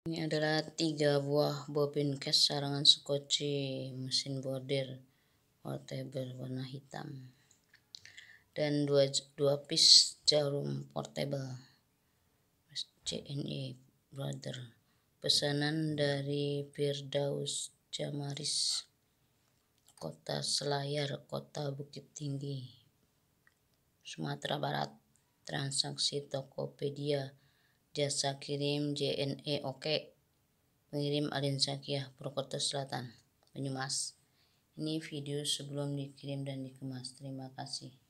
Ini adalah tiga buah bobin case sarangan skoci mesin bordir portable warna hitam dan dua, dua piece jarum portable CNE Brother pesanan dari Firdaus Jamaris Kota Selayar Kota Bukit Tinggi Sumatera Barat transaksi Tokopedia jasa kirim JNE Oke pengirim Alin Sakiah Purwokerto Selatan Banyumas ini video sebelum dikirim dan dikemas terima kasih